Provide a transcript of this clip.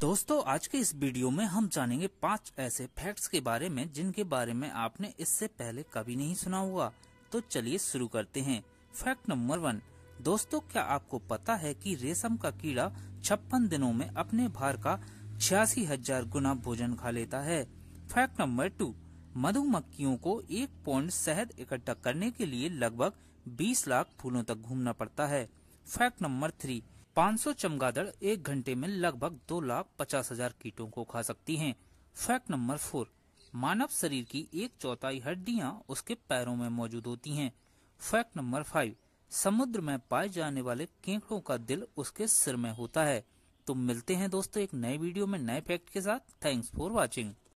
दोस्तों आज के इस वीडियो में हम जानेंगे पांच ऐसे फैक्ट्स के बारे में जिनके बारे में आपने इससे पहले कभी नहीं सुना होगा तो चलिए शुरू करते हैं फैक्ट नंबर वन दोस्तों क्या आपको पता है कि रेशम का कीड़ा छप्पन दिनों में अपने भार का छियासी हजार गुना भोजन खा लेता है फैक्ट नंबर टू मधुमक्खियों को एक पौंड शहद इकट्ठा करने के लिए लगभग बीस लाख फूलों तक घूमना पड़ता है फैक्ट नंबर थ्री 500 चमगादड़ एक घंटे में लगभग दो लाख पचास हजार कीटों को खा सकती हैं। फैक्ट नंबर फोर मानव शरीर की एक चौथाई हड्डियां उसके पैरों में मौजूद होती हैं। फैक्ट नंबर फाइव समुद्र में पाए जाने वाले केकड़ो का दिल उसके सिर में होता है तो मिलते हैं दोस्तों एक नए वीडियो में नए फैक्ट के साथ थैंक्स फॉर वॉचिंग